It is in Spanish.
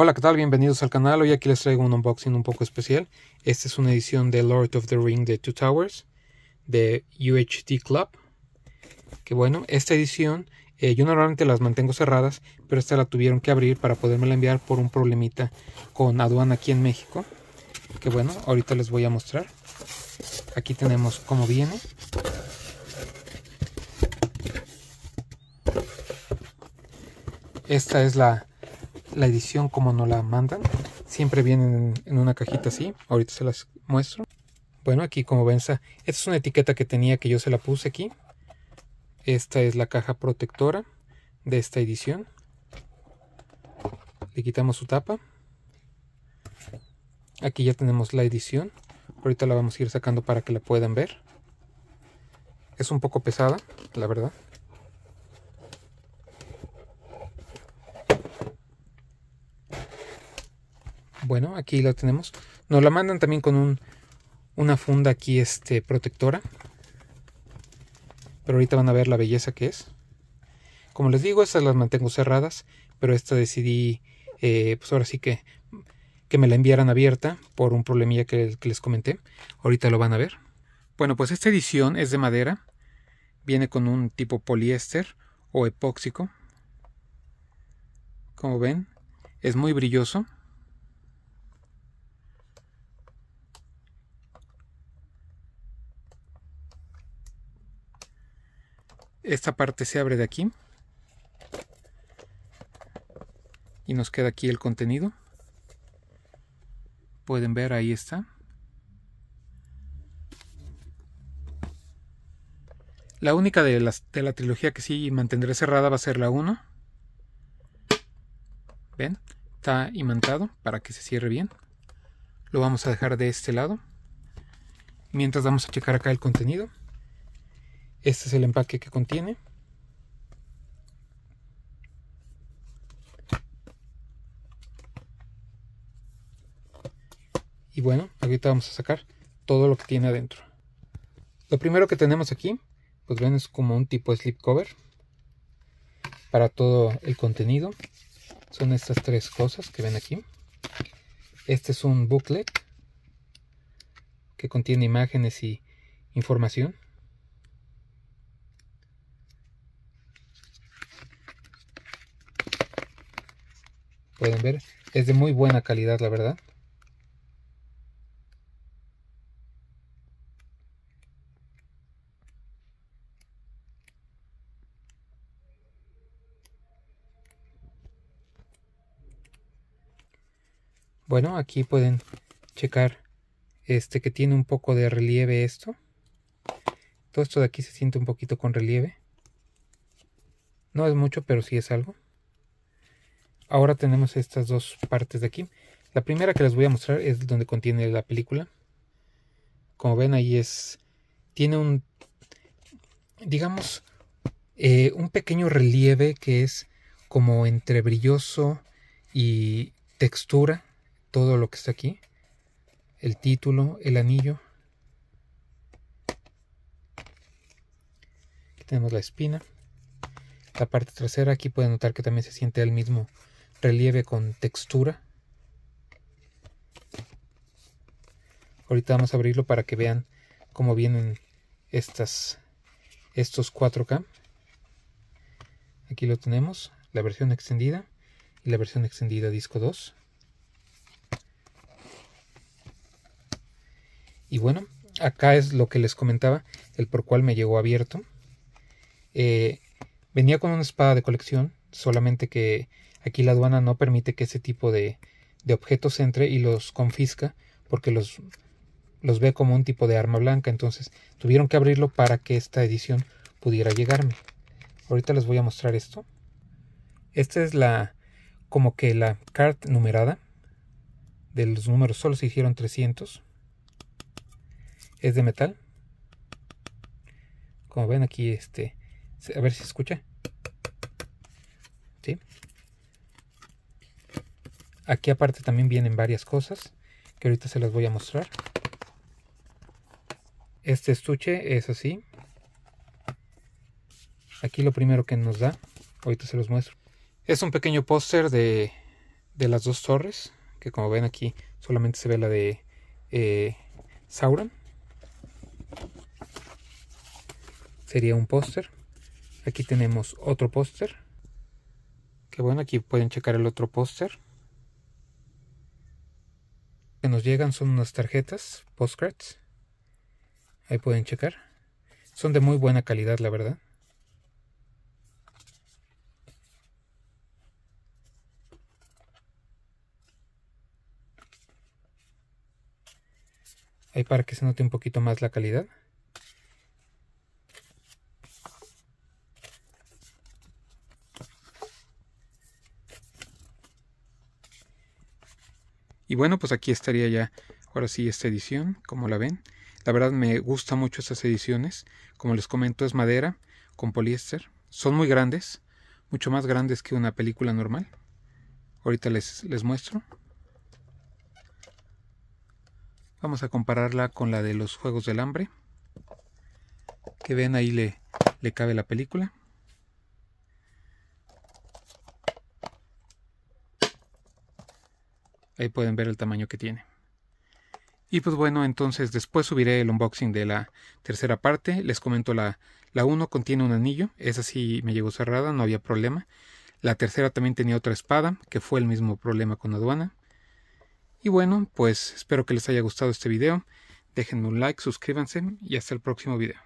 Hola, ¿qué tal? Bienvenidos al canal. Hoy aquí les traigo un unboxing un poco especial. Esta es una edición de Lord of the Ring de Two Towers de UHD Club. Que bueno, esta edición eh, yo normalmente las mantengo cerradas, pero esta la tuvieron que abrir para podérmela enviar por un problemita con aduana aquí en México. Que bueno, ahorita les voy a mostrar. Aquí tenemos cómo viene. Esta es la la edición como no la mandan. Siempre vienen en una cajita así. Ahorita se las muestro. Bueno, aquí como ven, esta es una etiqueta que tenía que yo se la puse aquí. Esta es la caja protectora de esta edición. Le quitamos su tapa. Aquí ya tenemos la edición. Ahorita la vamos a ir sacando para que la puedan ver. Es un poco pesada, la verdad. Bueno, aquí la tenemos. Nos la mandan también con una funda aquí este, protectora. Pero ahorita van a ver la belleza que es. Como les digo, estas las mantengo cerradas. Pero esta decidí, eh, pues ahora sí que, que me la enviaran abierta por un problemilla que les comenté. Ahorita lo van a ver. Bueno, pues esta edición es de madera. Viene con un tipo poliéster o epóxico. Como ven, es muy brilloso. esta parte se abre de aquí y nos queda aquí el contenido pueden ver ahí está la única de, las, de la trilogía que sí mantendré cerrada va a ser la 1 ven está imantado para que se cierre bien lo vamos a dejar de este lado mientras vamos a checar acá el contenido este es el empaque que contiene. Y bueno, ahorita vamos a sacar todo lo que tiene adentro. Lo primero que tenemos aquí, pues ven, es como un tipo de slipcover para todo el contenido. Son estas tres cosas que ven aquí. Este es un booklet que contiene imágenes y información. pueden ver, es de muy buena calidad la verdad. Bueno, aquí pueden checar este que tiene un poco de relieve esto. Todo esto de aquí se siente un poquito con relieve. No es mucho, pero sí es algo ahora tenemos estas dos partes de aquí. La primera que les voy a mostrar es donde contiene la película. Como ven ahí es, tiene un, digamos, eh, un pequeño relieve que es como entre brilloso y textura, todo lo que está aquí. El título, el anillo. Aquí tenemos la espina. La parte trasera, aquí pueden notar que también se siente el mismo relieve con textura. Ahorita vamos a abrirlo para que vean cómo vienen estas, estos 4K. Aquí lo tenemos, la versión extendida y la versión extendida disco 2. Y bueno, acá es lo que les comentaba, el por cual me llegó abierto. Eh, venía con una espada de colección, solamente que Aquí la aduana no permite que ese tipo de, objetos entre y los confisca porque los, los ve como un tipo de arma blanca. Entonces tuvieron que abrirlo para que esta edición pudiera llegarme. Ahorita les voy a mostrar esto. Esta es la como que la carta numerada de los números. Solo se hicieron 300. Es de metal. Como ven aquí este, a ver si se escucha. ¿Sí? Aquí aparte también vienen varias cosas que ahorita se las voy a mostrar. Este estuche es así. Aquí lo primero que nos da, ahorita se los muestro. Es un pequeño póster de, de, las dos torres, que como ven aquí solamente se ve la de eh, Sauron. Sería un póster. Aquí tenemos otro póster. Que bueno, aquí pueden checar el otro póster llegan son unas tarjetas postcards. Ahí pueden checar. Son de muy buena calidad, la verdad. Ahí para que se note un poquito más la calidad. Y bueno, pues aquí estaría ya, ahora sí, esta edición, como la ven. La verdad me gusta mucho estas ediciones. Como les comento, es madera con poliéster. Son muy grandes, mucho más grandes que una película normal. Ahorita les, les muestro. Vamos a compararla con la de los Juegos del Hambre. Que ven ahí le, le cabe la película. Ahí pueden ver el tamaño que tiene. Y pues bueno, entonces después subiré el unboxing de la tercera parte. Les comento la, la 1 contiene un anillo, esa sí me llegó cerrada, no había problema. La tercera también tenía otra espada, que fue el mismo problema con aduana. Y bueno, pues espero que les haya gustado este video. Déjenme un like, suscríbanse y hasta el próximo video.